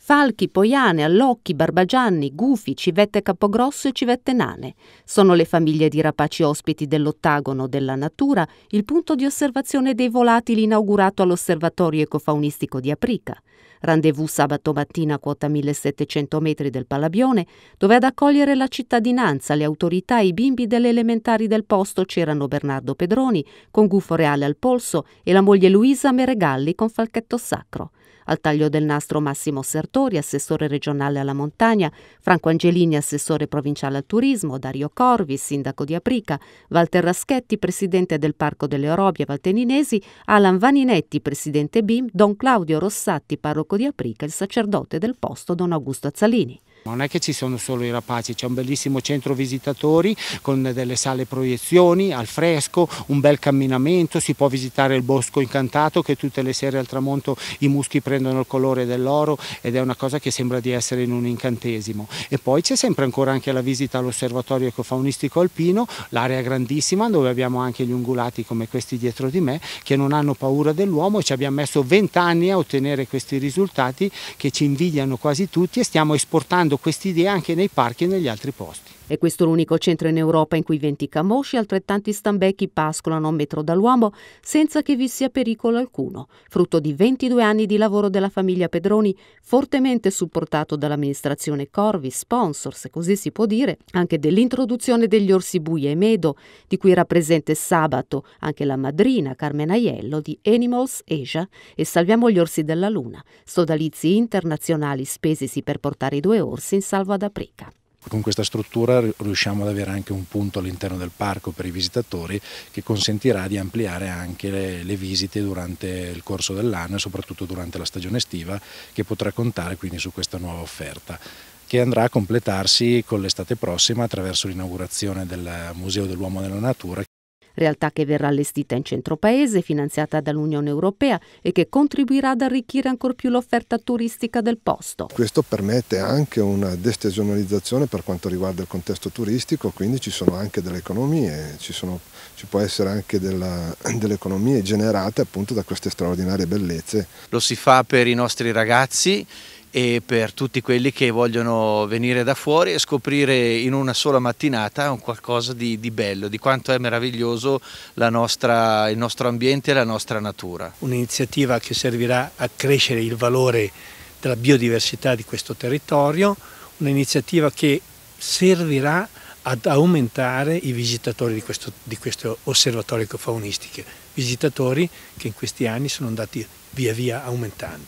Falchi, Poiane, Allocchi, Barbagianni, Gufi, Civette Capogrosso e Civette Nane. Sono le famiglie di rapaci ospiti dell'ottagono della natura, il punto di osservazione dei volatili inaugurato all'osservatorio ecofaunistico di Aprica. Rendezvous sabato mattina a quota 1700 metri del Palabione, dove ad accogliere la cittadinanza, le autorità e i bimbi delle elementari del posto c'erano Bernardo Pedroni, con gufo reale al polso, e la moglie Luisa Meregalli con falchetto sacro. Al taglio del nastro Massimo Sertini Sartori, assessore regionale alla montagna, Franco Angelini, assessore provinciale al turismo, Dario Corvi, sindaco di Aprica, Walter Raschetti, presidente del Parco delle Orobie Valteninesi, Alan Vaninetti, presidente BIM, Don Claudio Rossatti, parroco di Aprica, il sacerdote del posto Don Augusto Azzalini. Non è che ci sono solo i rapaci, c'è un bellissimo centro visitatori con delle sale proiezioni al fresco, un bel camminamento, si può visitare il bosco incantato che tutte le sere al tramonto i muschi prendono il colore dell'oro ed è una cosa che sembra di essere in un incantesimo. E poi c'è sempre ancora anche la visita all'osservatorio ecofaunistico alpino, l'area grandissima dove abbiamo anche gli ungulati come questi dietro di me che non hanno paura dell'uomo e ci abbiamo messo 20 anni a ottenere questi risultati che ci invidiano quasi tutti e stiamo esportando portando quest'idea anche nei parchi e negli altri posti. È questo l'unico centro in Europa in cui 20 camosci e altrettanti stambecchi pascolano a metro dall'uomo senza che vi sia pericolo alcuno, frutto di 22 anni di lavoro della famiglia Pedroni, fortemente supportato dall'amministrazione Corvi, sponsor, se così si può dire, anche dell'introduzione degli orsi bui e medo, di cui era presente sabato anche la madrina Carmen Aiello di Animals Asia e Salviamo gli orsi della luna, sodalizi internazionali spesisi per portare i due orsi in salvo ad Aprica con questa struttura riusciamo ad avere anche un punto all'interno del parco per i visitatori che consentirà di ampliare anche le, le visite durante il corso dell'anno e soprattutto durante la stagione estiva che potrà contare quindi su questa nuova offerta che andrà a completarsi con l'estate prossima attraverso l'inaugurazione del Museo dell'Uomo e della Natura realtà che verrà allestita in centro paese, finanziata dall'Unione Europea e che contribuirà ad arricchire ancor più l'offerta turistica del posto. Questo permette anche una destagionalizzazione per quanto riguarda il contesto turistico, quindi ci sono anche delle economie, ci, sono, ci può essere anche della, delle economie generate appunto da queste straordinarie bellezze. Lo si fa per i nostri ragazzi e per tutti quelli che vogliono venire da fuori e scoprire in una sola mattinata un qualcosa di, di bello, di quanto è meraviglioso nostra, il nostro ambiente e la nostra natura. Un'iniziativa che servirà a crescere il valore della biodiversità di questo territorio, un'iniziativa che servirà ad aumentare i visitatori di questo, di questo osservatorio ecofaunistiche, visitatori che in questi anni sono andati via via aumentando.